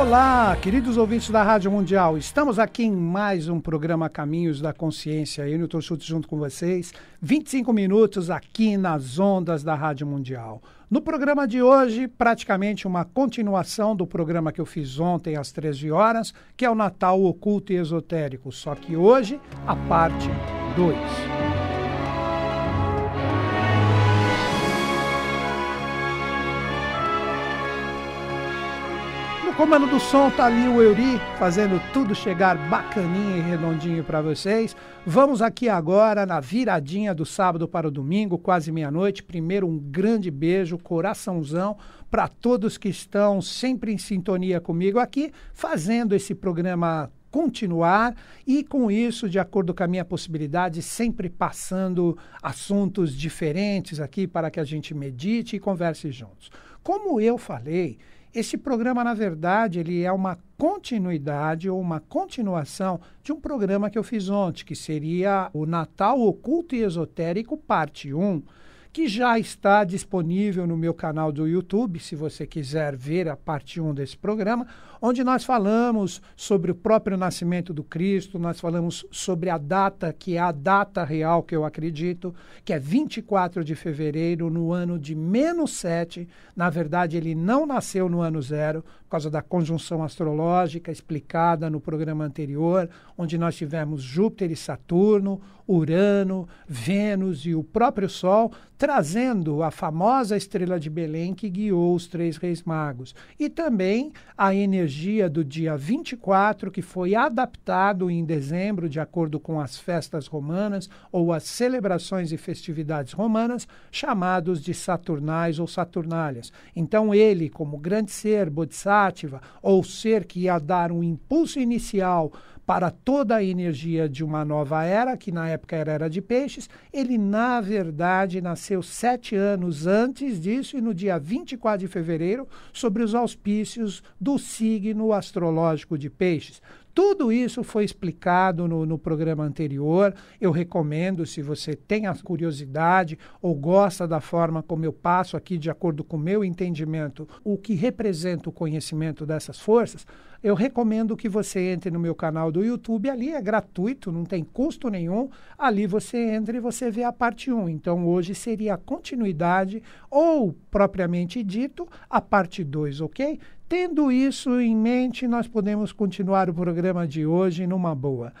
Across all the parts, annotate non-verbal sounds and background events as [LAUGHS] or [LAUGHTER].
Olá, queridos ouvintes da Rádio Mundial. Estamos aqui em mais um programa Caminhos da Consciência. Eu, estou Schultz, junto com vocês. 25 minutos aqui nas ondas da Rádio Mundial. No programa de hoje, praticamente uma continuação do programa que eu fiz ontem às 13 horas, que é o Natal Oculto e Esotérico. Só que hoje, a parte 2. comando do som tá ali o Euri, fazendo tudo chegar bacaninha e redondinho para vocês. Vamos aqui agora na viradinha do sábado para o domingo, quase meia-noite. Primeiro um grande beijo, coraçãozão para todos que estão sempre em sintonia comigo aqui, fazendo esse programa continuar e com isso, de acordo com a minha possibilidade, sempre passando assuntos diferentes aqui para que a gente medite e converse juntos. Como eu falei, esse programa, na verdade, ele é uma continuidade ou uma continuação de um programa que eu fiz ontem, que seria o Natal Oculto e Esotérico, parte 1, que já está disponível no meu canal do YouTube, se você quiser ver a parte 1 desse programa onde nós falamos sobre o próprio nascimento do Cristo, nós falamos sobre a data, que é a data real que eu acredito, que é 24 de fevereiro, no ano de menos 7. Na verdade, ele não nasceu no ano zero, por causa da conjunção astrológica explicada no programa anterior, onde nós tivemos Júpiter e Saturno, Urano, Vênus e o próprio Sol, trazendo a famosa estrela de Belém que guiou os três reis magos. E também a energia liturgia do dia 24, que foi adaptado em dezembro, de acordo com as festas romanas ou as celebrações e festividades romanas, chamados de Saturnais ou saturnalias. Então, ele, como grande ser, Bodhisattva, ou ser que ia dar um impulso inicial para toda a energia de uma nova era, que na época era a Era de Peixes. Ele, na verdade, nasceu sete anos antes disso e no dia 24 de fevereiro, sobre os auspícios do signo astrológico de Peixes. Tudo isso foi explicado no, no programa anterior. Eu recomendo, se você tem a curiosidade ou gosta da forma como eu passo aqui, de acordo com o meu entendimento, o que representa o conhecimento dessas forças, eu recomendo que você entre no meu canal do YouTube. Ali é gratuito, não tem custo nenhum. Ali você entra e você vê a parte 1. Então, hoje seria a continuidade, ou propriamente dito, a parte 2, ok? Tendo isso em mente, nós podemos continuar o programa de hoje numa boa.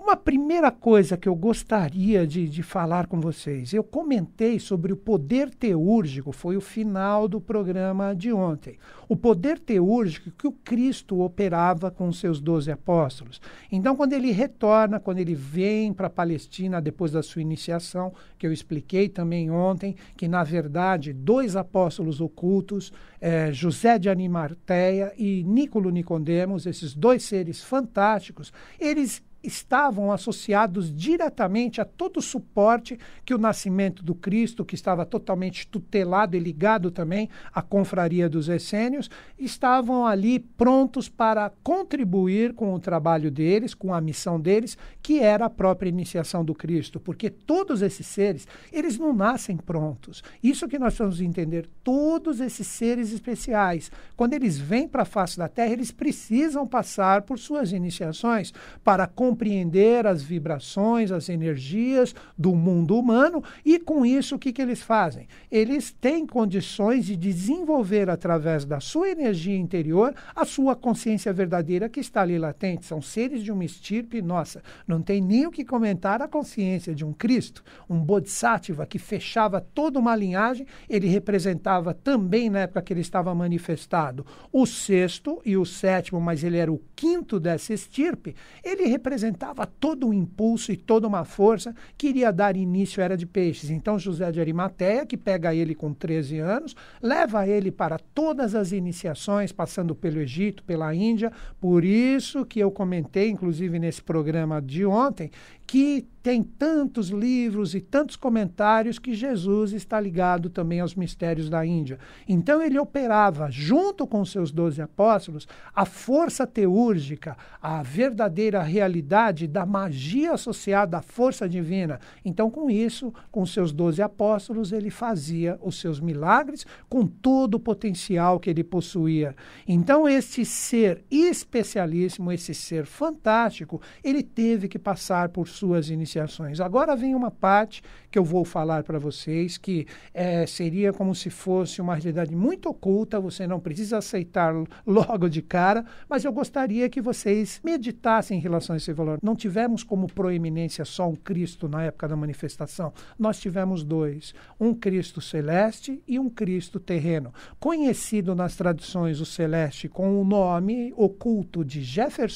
Uma primeira coisa que eu gostaria de, de falar com vocês, eu comentei sobre o poder teúrgico, foi o final do programa de ontem. O poder teúrgico que o Cristo operava com os seus doze apóstolos. Então, quando ele retorna, quando ele vem para a Palestina depois da sua iniciação, que eu expliquei também ontem, que na verdade dois apóstolos ocultos, é, José de Animarteia e Nicolo Nicodemos, esses dois seres fantásticos, eles estavam associados diretamente a todo o suporte que o nascimento do Cristo, que estava totalmente tutelado e ligado também à confraria dos essênios, estavam ali prontos para contribuir com o trabalho deles, com a missão deles, que era a própria iniciação do Cristo, porque todos esses seres, eles não nascem prontos. Isso que nós precisamos entender, todos esses seres especiais, quando eles vêm para a face da Terra, eles precisam passar por suas iniciações para contribuir compreender as vibrações, as energias do mundo humano, e com isso o que, que eles fazem? Eles têm condições de desenvolver através da sua energia interior a sua consciência verdadeira que está ali latente. São seres de uma estirpe, nossa, não tem nem o que comentar a consciência de um Cristo, um Bodhisattva que fechava toda uma linhagem, ele representava também na época que ele estava manifestado o sexto e o sétimo, mas ele era o quinto dessa estirpe, ele representava representava todo um impulso e toda uma força que iria dar início à Era de Peixes. Então, José de Arimateia, que pega ele com 13 anos, leva ele para todas as iniciações, passando pelo Egito, pela Índia. Por isso que eu comentei, inclusive nesse programa de ontem, que tem tantos livros e tantos comentários que Jesus está ligado também aos mistérios da Índia. Então ele operava, junto com seus doze apóstolos, a força teúrgica, a verdadeira realidade da magia associada à força divina. Então, com isso, com seus doze apóstolos, ele fazia os seus milagres com todo o potencial que ele possuía. Então, esse ser especialíssimo, esse ser fantástico, ele teve que passar por suas iniciações. Agora vem uma parte que eu vou falar para vocês, que é, seria como se fosse uma realidade muito oculta, você não precisa aceitar [LAUGHS] logo de cara, mas eu gostaria que vocês meditassem em relação a esse valor. Não tivemos como proeminência só um Cristo na época da manifestação, nós tivemos dois: um Cristo celeste e um Cristo terreno. Conhecido nas tradições o celeste com o nome oculto de Jefferson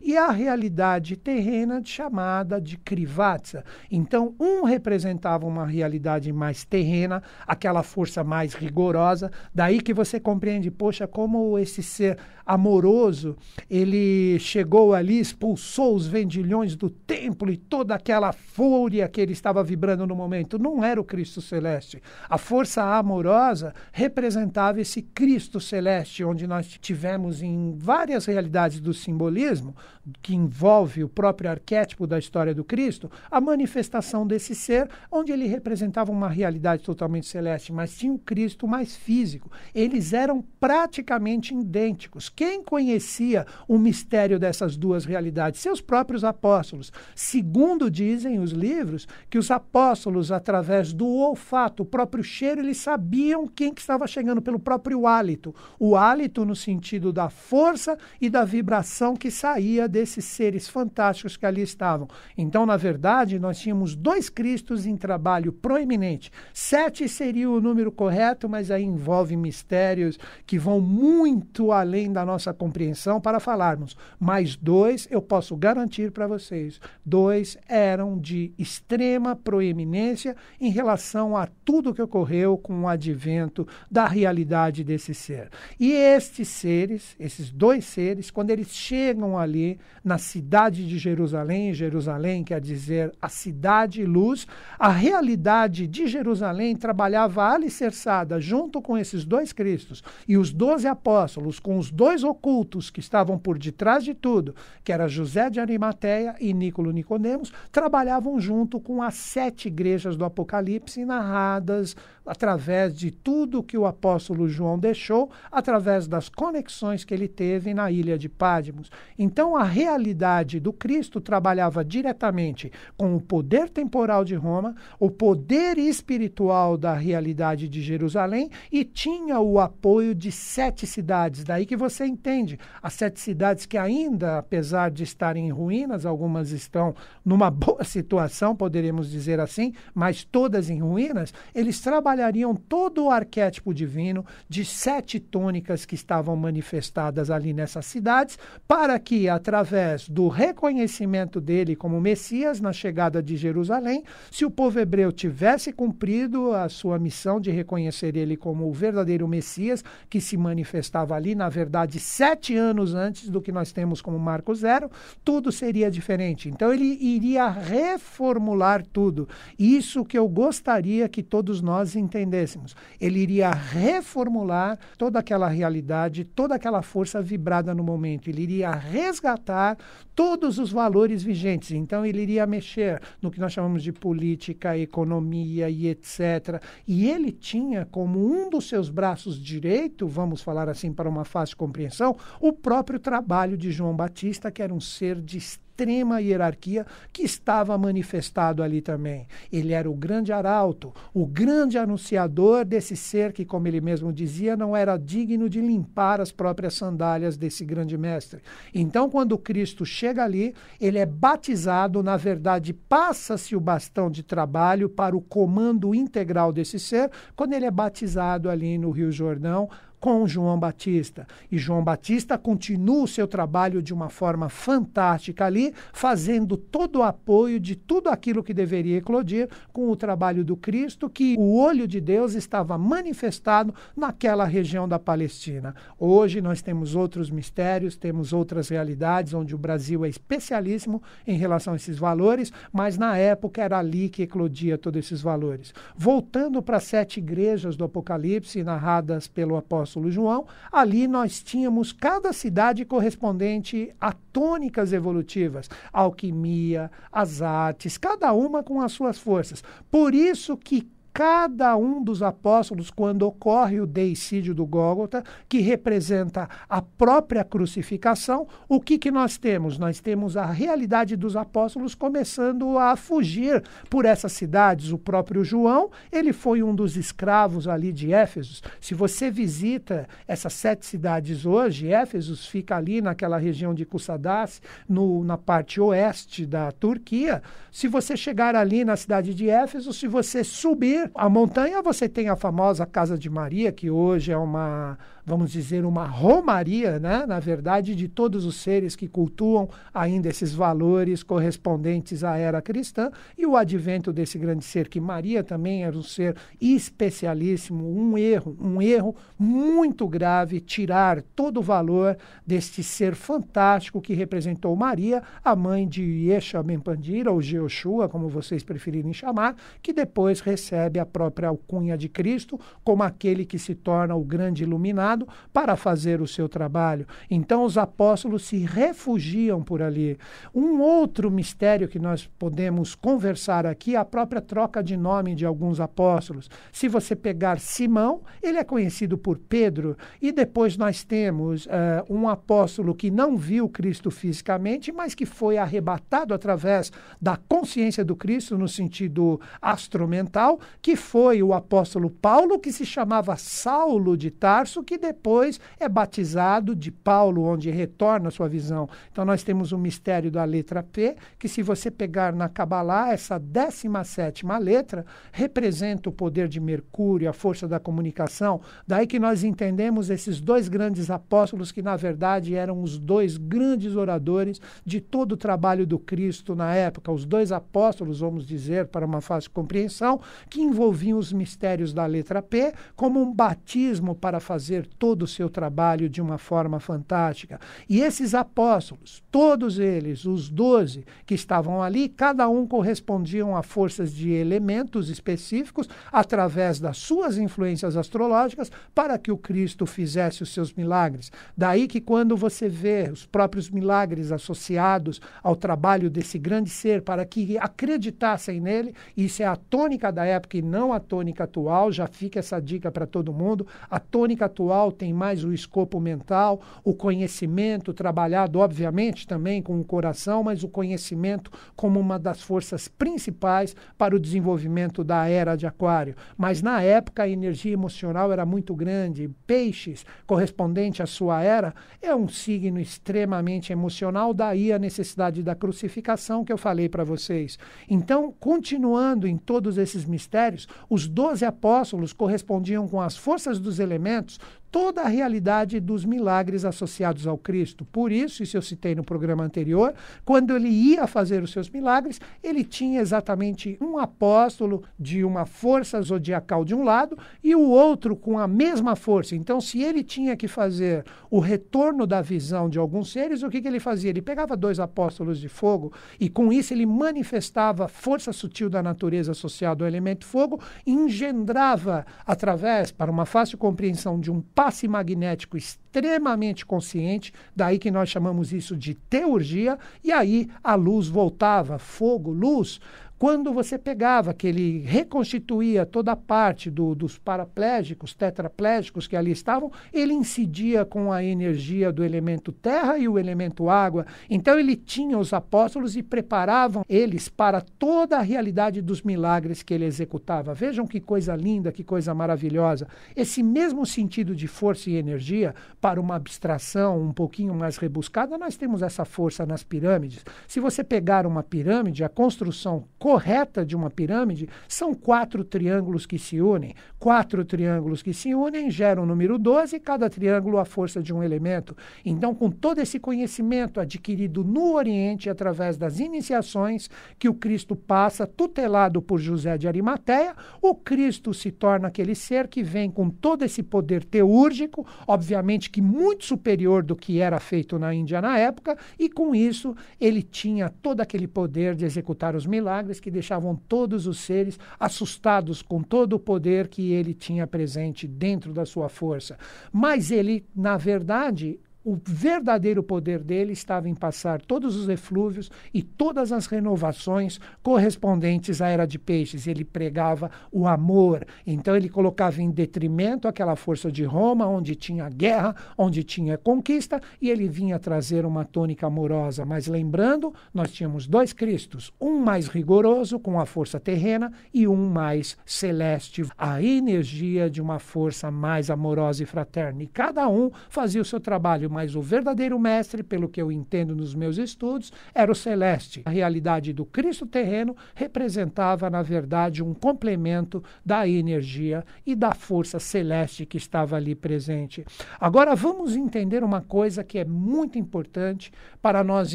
e a realidade terrena chamada de Krivatsa. Então, um representante representava uma realidade mais terrena, aquela força mais rigorosa. Daí que você compreende, poxa, como esse ser amoroso, ele chegou ali, expulsou os vendilhões do templo e toda aquela fúria que ele estava vibrando no momento. Não era o Cristo Celeste. A força amorosa representava esse Cristo Celeste, onde nós tivemos em várias realidades do simbolismo, que envolve o próprio arquétipo da história do Cristo, a manifestação desse ser onde ele representava uma realidade totalmente celeste, mas tinha o um Cristo mais físico. Eles eram praticamente idênticos. Quem conhecia o mistério dessas duas realidades? Seus próprios apóstolos. Segundo dizem os livros, que os apóstolos, através do olfato, o próprio cheiro, eles sabiam quem que estava chegando pelo próprio hálito. O hálito no sentido da força e da vibração que saía desses seres fantásticos que ali estavam. Então, na verdade, nós tínhamos dois Cristos mortos em trabalho proeminente. Sete seria o número correto, mas aí envolve mistérios que vão muito além da nossa compreensão para falarmos. Mas dois eu posso garantir para vocês: dois eram de extrema proeminência em relação a tudo que ocorreu com o advento da realidade desse ser. E estes seres, esses dois seres, quando eles chegam ali na cidade de Jerusalém, Jerusalém quer dizer a cidade luz, a realidade de Jerusalém trabalhava alicerçada junto com esses dois cristos e os doze apóstolos, com os dois ocultos que estavam por detrás de tudo, que era José de Arimateia e Nicolo Nicodemos, trabalhavam junto com as sete igrejas do Apocalipse narradas através de tudo que o apóstolo João deixou, através das conexões que ele teve na ilha de Pádimos. Então, a realidade do Cristo trabalhava diretamente com o poder temporal de Roma, o poder espiritual da realidade de Jerusalém e tinha o apoio de sete cidades. Daí que você entende, as sete cidades que ainda, apesar de estarem em ruínas, algumas estão numa [LAUGHS] boa situação, poderíamos dizer assim, mas todas em ruínas, eles trabalhavam trabalhariam todo o arquétipo divino de sete tônicas que estavam manifestadas ali nessas cidades, para que, através do reconhecimento dele como Messias na chegada de Jerusalém, se o povo hebreu tivesse cumprido a sua missão de reconhecer ele como o verdadeiro Messias, que se manifestava ali, na verdade, sete anos antes do que nós temos como Marco Zero, tudo seria diferente. Então, ele iria reformular tudo. Isso que eu gostaria que todos nós entendêssemos. Ele iria reformular toda aquela realidade, toda aquela força vibrada no momento. Ele iria resgatar todos os valores vigentes. Então, ele iria mexer no que nós chamamos de política, economia e etc. E ele tinha como um dos seus braços direito, vamos falar assim para uma fácil compreensão, o próprio trabalho de João Batista, que era um ser de extrema hierarquia que estava manifestado ali também. Ele era o grande arauto, o grande anunciador desse ser que, como ele mesmo dizia, não era digno de limpar as próprias sandálias desse grande mestre. Então, quando Cristo chega ali, ele é batizado, na verdade, passa-se o bastão de trabalho para o comando integral desse ser, quando ele é batizado ali no Rio Jordão, com João Batista. E João Batista continua o seu trabalho de uma forma fantástica ali, fazendo todo o apoio de tudo aquilo que deveria eclodir com o trabalho do Cristo, que o olho de Deus estava manifestado naquela região da Palestina. Hoje nós temos outros mistérios, temos outras realidades onde o Brasil é especialíssimo em relação a esses valores, mas na época era ali que eclodia todos esses valores. Voltando para as sete igrejas do Apocalipse, narradas pelo apóstolo apóstolo João, ali nós tínhamos cada cidade correspondente a tônicas evolutivas, alquimia, as artes, cada uma com as suas forças. Por isso que cada um dos apóstolos, quando ocorre o deicídio do Gólgota, que representa a própria crucificação, o que, que nós temos? Nós temos a realidade dos apóstolos começando a fugir por essas cidades. O próprio João, ele foi um dos escravos ali de Éfeso. Se você visita essas sete cidades hoje, Éfeso fica ali naquela região de Kusadas, no, na parte oeste da Turquia. Se você chegar ali na cidade de Éfeso, se você subir, a montanha você tem a famosa Casa de Maria, que hoje é uma, vamos dizer, uma romaria, né? na verdade, de todos os seres que cultuam ainda esses valores correspondentes à era cristã e o advento desse grande ser, que Maria também era um ser especialíssimo, um erro, um erro muito grave, tirar todo o valor deste ser fantástico que representou Maria, a mãe de Ben Pandira ou Jeoshua, como vocês preferirem chamar, que depois recebe recebe a própria alcunha de Cristo, como aquele que se torna o grande iluminado para fazer o seu trabalho. Então os apóstolos se refugiam por ali. Um outro mistério que nós podemos conversar aqui é a própria troca de nome de alguns apóstolos. Se você pegar Simão, ele é conhecido por Pedro, e depois nós temos uh, um apóstolo que não viu Cristo fisicamente, mas que foi arrebatado através da consciência do Cristo no sentido astromental, que foi o apóstolo Paulo, que se chamava Saulo de Tarso, que depois é batizado de Paulo, onde retorna a sua visão. Então nós temos o mistério da letra P, que se você pegar na Kabbalah, essa 17 letra representa o poder de Mercúrio, a força da comunicação. Daí que nós entendemos esses dois grandes apóstolos, que na verdade eram os dois grandes oradores de todo o trabalho do Cristo na época, os dois apóstolos, vamos dizer, para uma fácil compreensão, que envolviam os mistérios da letra P como um batismo para fazer todo o seu trabalho de uma forma fantástica. E esses apóstolos, todos eles, os doze que estavam ali, cada um correspondiam a forças de elementos específicos através das suas influências astrológicas para que o Cristo fizesse os seus milagres. Daí que quando você vê os próprios milagres associados ao trabalho desse grande ser para que acreditassem nele, isso é a tônica da época que não a tônica atual, já fica essa dica para todo mundo. A tônica atual tem mais o escopo mental, o conhecimento trabalhado, obviamente, também com o coração, mas o conhecimento como uma das forças principais para o desenvolvimento da era de Aquário. Mas na época a energia emocional era muito grande. Peixes, correspondente à sua era, é um signo extremamente emocional, daí a necessidade da crucificação que eu falei para vocês. Então, continuando em todos esses mistérios, ministérios. Os doze apóstolos correspondiam com as forças dos elementos toda a realidade dos milagres associados ao Cristo. Por isso, isso eu citei no programa anterior, quando ele ia fazer os seus milagres, ele tinha exatamente um apóstolo de uma força zodiacal de um lado e o outro com a mesma força. Então, se ele tinha que fazer o retorno da visão de alguns seres, o que, que ele fazia? Ele pegava dois apóstolos de fogo e com isso ele manifestava a força sutil da natureza associada ao elemento fogo, e engendrava através, para uma fácil compreensão de um passe magnético extremamente consciente, daí que nós chamamos isso de teurgia, e aí a luz voltava, fogo, luz, quando você pegava, que ele reconstituía toda a parte do, dos paraplégicos, tetraplégicos que ali estavam, ele incidia com a energia do elemento terra e o elemento água. Então ele tinha os apóstolos e preparavam eles para toda a realidade dos milagres que ele executava. Vejam que coisa linda, que coisa maravilhosa. Esse mesmo sentido de força e energia, para uma abstração um pouquinho mais rebuscada, nós temos essa força nas pirâmides. Se você pegar uma pirâmide, a construção correta de uma pirâmide são quatro triângulos que se unem. Quatro triângulos que se unem geram o número 12, cada triângulo a força de um elemento. Então, com todo esse conhecimento adquirido no Oriente através das iniciações que o Cristo passa, tutelado por José de Arimateia, o Cristo se torna aquele ser que vem com todo esse poder teúrgico, obviamente que muito superior do que era feito na Índia na época, e com isso ele tinha todo aquele poder de executar os milagres que deixavam todos os seres assustados com todo o poder que ele tinha presente dentro da sua força. Mas ele, na verdade, o verdadeiro poder dele estava em passar todos os eflúvios e todas as renovações correspondentes à era de peixes. Ele pregava o amor, então ele colocava em detrimento aquela força de Roma, onde tinha guerra, onde tinha conquista, e ele vinha trazer uma tônica amorosa. Mas lembrando, nós tínhamos dois Cristos, um mais rigoroso, com a força terrena, e um mais celeste, a energia de uma força mais amorosa e fraterna. E cada um fazia o seu trabalho mas o verdadeiro mestre, pelo que eu entendo nos meus estudos, era o celeste. A realidade do Cristo terreno representava, na verdade, um complemento da energia e da força celeste que estava ali presente. Agora vamos entender uma coisa que é muito importante para nós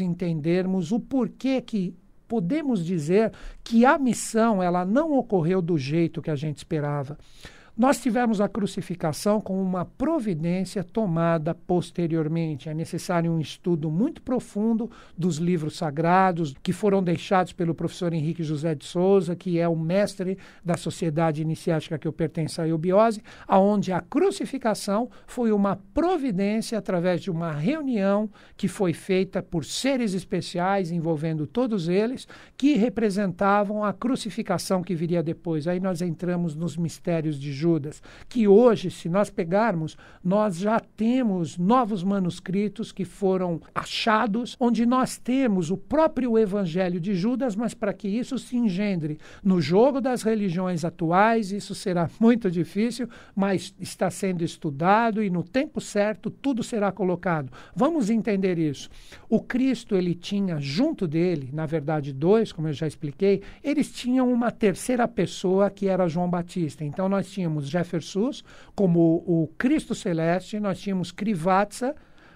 entendermos o porquê que podemos dizer que a missão ela não ocorreu do jeito que a gente esperava. Nós tivemos a crucificação como uma providência tomada posteriormente. É necessário um estudo muito profundo dos livros sagrados que foram deixados pelo professor Henrique José de Souza, que é o mestre da sociedade iniciática que eu pertenço à eubiose, aonde a crucificação foi uma providência através de uma reunião que foi feita por seres especiais envolvendo todos eles que representavam a crucificação que viria depois. Aí nós entramos nos mistérios de Judas, que hoje, se nós pegarmos, nós já temos novos manuscritos que foram achados, onde nós temos o próprio Evangelho de Judas, mas para que isso se engendre no jogo das religiões atuais, isso será [LAUGHS] muito difícil, mas está sendo estudado e no tempo certo tudo será colocado. Vamos entender isso. O Cristo, ele tinha junto dele, na verdade, dois, como eu já expliquei, eles tinham uma terceira pessoa que era João Batista. Então nós tínhamos tínhamos Jefferson como o Cristo Celeste, nós tínhamos Krivatsa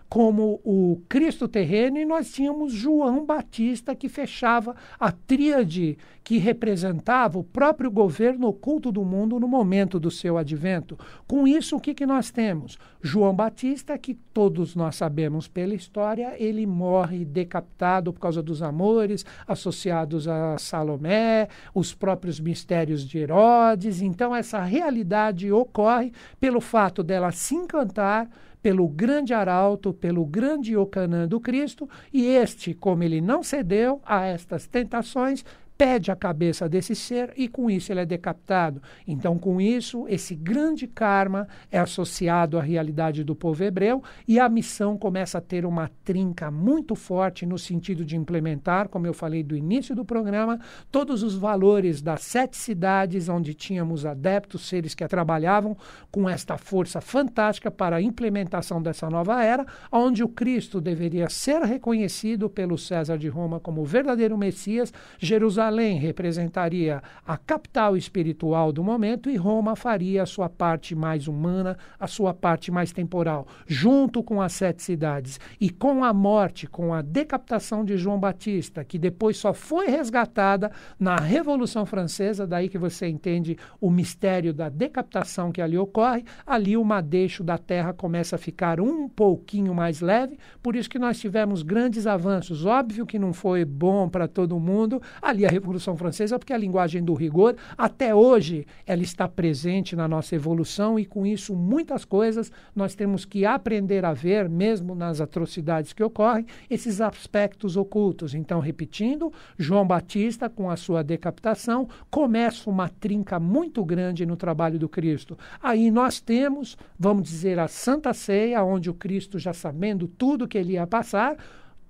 como o Cristo Terreno e nós tínhamos João Batista que fechava a tríade que representava o próprio governo oculto do mundo no momento do seu advento. Com isso, o que, que nós temos? João Batista, que todos nós sabemos pela história, ele morre decapitado por causa dos amores associados a Salomé, os próprios mistérios de Herodes. Então, essa realidade ocorre pelo fato dela se encantar pelo grande arauto, pelo grande Ocanã do Cristo, e este, como ele não cedeu a estas tentações, pede a cabeça desse ser e com isso ele é decapitado. Então, com isso, esse grande karma é associado à realidade do povo hebreu e a missão começa a ter uma trinca muito forte no sentido de implementar, como eu falei do início do programa, todos os valores das sete cidades onde tínhamos adeptos, seres que trabalhavam com esta força fantástica para a implementação dessa nova era, onde o Cristo deveria ser reconhecido pelo César de Roma como verdadeiro Messias, Jerusalém Jerusalém representaria a capital espiritual do momento e Roma faria a sua parte mais humana, a sua parte mais temporal, junto com as sete cidades. E com a morte, com a decapitação de João Batista, que depois só foi resgatada na Revolução Francesa, daí que você entende o mistério da decapitação que ali ocorre, ali o madeixo da terra começa a ficar um pouquinho mais leve, por isso que nós tivemos grandes avanços. Óbvio que não foi bom para todo mundo, ali a Revolução Francesa, porque a linguagem do rigor, até hoje, ela está presente na nossa evolução e com isso muitas coisas nós temos que aprender a ver, mesmo nas atrocidades que ocorrem, esses aspectos ocultos. Então, repetindo, João Batista, com a sua decapitação, começa uma trinca muito grande no trabalho do Cristo. Aí nós temos, vamos dizer, a Santa Ceia, onde o Cristo, já sabendo tudo que ele ia passar,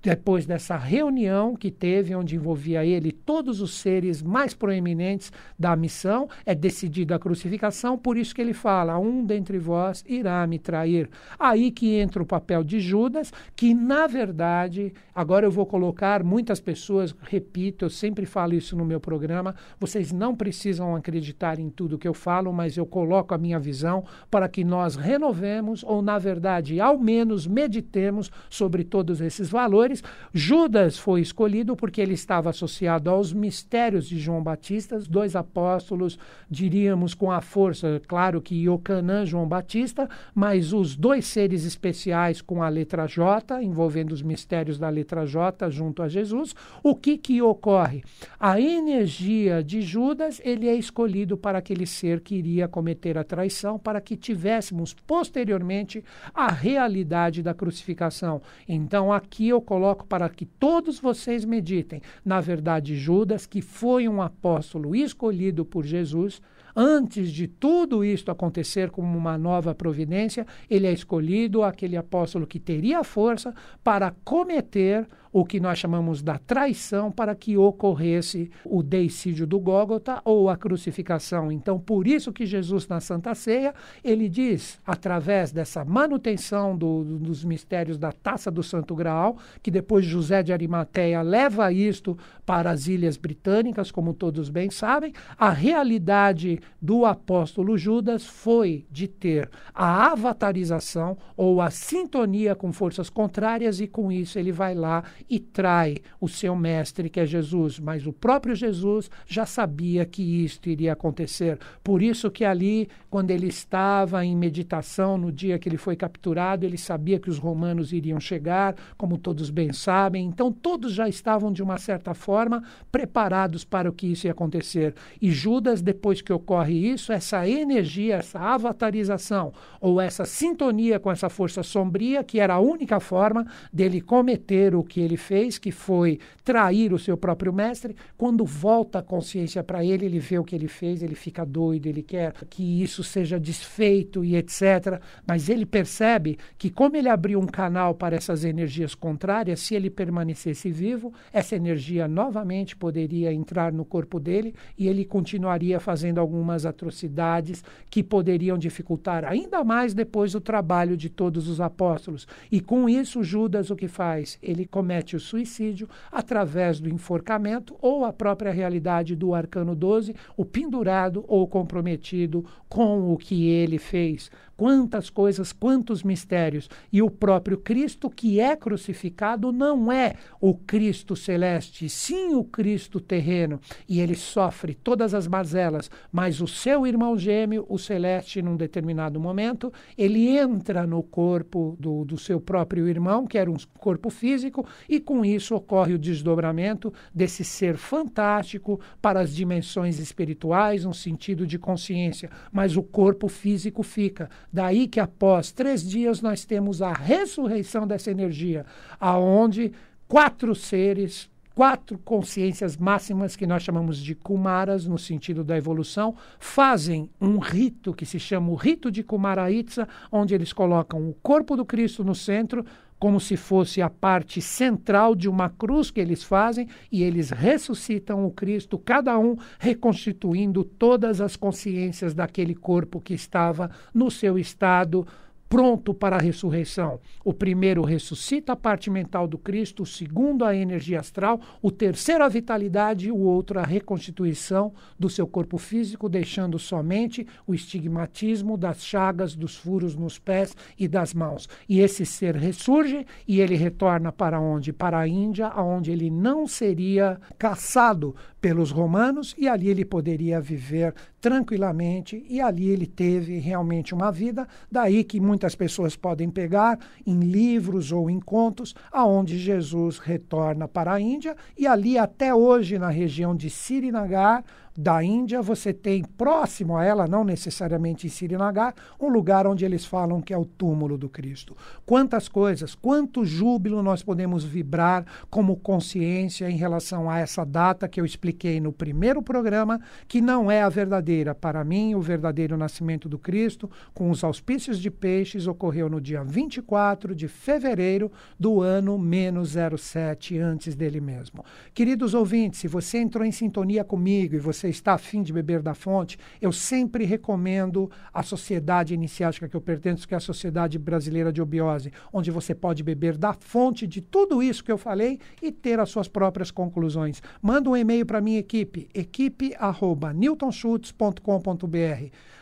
depois dessa reunião que teve, onde envolvia ele todos os seres mais proeminentes da missão, é decidida a crucificação, por isso que ele fala: um dentre vós irá me trair. Aí que entra o papel de Judas, que na verdade, agora eu vou colocar muitas pessoas, repito, eu sempre falo isso no meu programa, vocês não precisam acreditar em tudo que eu falo, mas eu coloco a minha visão para que nós renovemos, ou na verdade, ao menos meditemos sobre todos esses valores Judas foi escolhido porque ele estava associado aos mistérios de João Batista, dois apóstolos, diríamos com a força, claro que Iocanã, João Batista, mas os dois seres especiais com a letra J, envolvendo os mistérios da letra J junto a Jesus. O que que ocorre? A energia de Judas, ele é escolhido para aquele ser que iria cometer a traição, para que tivéssemos posteriormente a realidade da crucificação. Então aqui eu coloco coloco para que todos vocês meditem. Na verdade, Judas, que foi um apóstolo escolhido por Jesus, antes de tudo isto acontecer como uma nova providência, ele é escolhido aquele apóstolo que teria força para cometer o que nós chamamos da traição para que ocorresse o deicídio do Gólgota ou a crucificação. Então, por isso que Jesus na Santa Ceia, ele diz, através dessa manutenção do, dos mistérios da taça do Santo Graal, que depois José de Arimateia leva isto para as ilhas britânicas, como todos bem sabem, a realidade do apóstolo Judas foi de ter a avatarização ou a sintonia com forças contrárias e com isso ele vai lá e trai o seu mestre, que é Jesus. Mas o próprio Jesus já sabia que isto iria acontecer. Por isso que ali, quando ele estava em meditação no dia que ele foi capturado, ele sabia que os romanos iriam chegar, como todos bem sabem. Então todos já estavam de uma certa forma preparados para o que isso ia acontecer. E Judas, depois que ocorre isso, essa energia, essa avatarização ou essa sintonia com essa força sombria, que era a única forma dele cometer o que ele fez, que foi trair o seu próprio mestre. Quando volta a consciência para ele, ele vê o que ele fez, ele fica doido, ele quer que isso seja desfeito e etc. Mas ele percebe que, como ele abriu um canal para essas energias contrárias, se ele permanecesse vivo, essa energia novamente poderia entrar no corpo dele e ele continuaria fazendo algumas atrocidades que poderiam dificultar ainda mais depois o trabalho de todos os apóstolos. E com isso, Judas o que faz? Ele começa comete o suicídio através do enforcamento ou a própria realidade do arcano 12, o pendurado ou comprometido com o que ele fez Quantas coisas, quantos mistérios. E o próprio Cristo que é crucificado não é o Cristo celeste, sim o Cristo terreno. E ele sofre todas as mazelas, mas o seu irmão gêmeo, o celeste, num determinado momento, ele entra no corpo do, do seu próprio irmão, que era um corpo físico, e com isso ocorre o desdobramento desse ser fantástico para as dimensões espirituais, um sentido de consciência. Mas o corpo físico fica. Daí que após três dias nós temos a ressurreição dessa energia, aonde quatro seres, quatro consciências máximas que nós chamamos de Kumaras, no sentido da evolução, fazem um rito que se chama o rito de Kumaraitsa, onde eles colocam o corpo do Cristo no centro, como se fosse a parte central de uma cruz que eles fazem, e eles ressuscitam o Cristo, cada um reconstituindo todas as consciências daquele corpo que estava no seu estado pronto para a ressurreição. O primeiro ressuscita a parte mental do Cristo, o segundo a energia astral, o terceiro a vitalidade o outro a reconstituição do seu corpo físico, deixando somente o estigmatismo das chagas, dos furos nos pés e das mãos. E esse ser ressurge e ele retorna para onde? Para a Índia, aonde ele não seria caçado pelos romanos e ali ele poderia viver tranquilamente e ali ele teve realmente uma vida, daí que muitos muitas pessoas podem pegar em livros ou em contos, aonde Jesus retorna para a Índia e ali até hoje na região de Sirinagar da Índia, você tem próximo a ela, não necessariamente em Srinagar, um lugar onde eles falam que é o túmulo do Cristo. Quantas coisas, quanto júbilo nós podemos vibrar como consciência em relação a essa data que eu expliquei no primeiro programa, que não é a verdadeira. Para mim, o verdadeiro nascimento do Cristo, com os auspícios de peixes, ocorreu no dia 24 de fevereiro do ano menos 07, antes dele mesmo. Queridos ouvintes, se você entrou em sintonia comigo e você você está afim de beber da fonte, eu sempre recomendo a sociedade iniciática que eu pertenço, que é a Sociedade Brasileira de Obiose, onde você pode beber da fonte de tudo isso que eu falei e ter as suas próprias conclusões. Manda um e-mail para minha equipe, equipe@newtonschutz.com.br.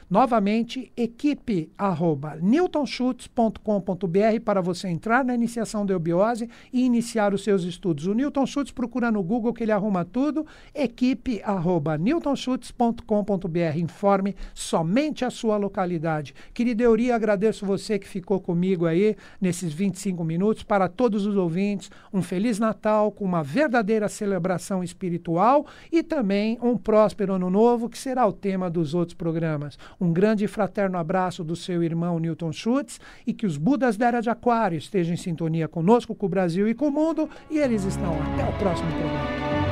Novamente, equipe arroba para você entrar na iniciação da eubiose e iniciar os seus estudos. O Newton Schutz procura no Google que ele arruma tudo. Equipe arroba Informe somente a sua localidade. Querida Euria, agradeço você que ficou comigo aí nesses 25 minutos. Para todos os ouvintes, um Feliz Natal com uma verdadeira celebração espiritual e também um próspero ano novo, que será o tema dos outros programas. Um grande e fraterno abraço do seu irmão Newton Schultz e que os Budas da Era de Aquário estejam em sintonia conosco, com o Brasil e com o mundo. E eles estão. Até o próximo programa.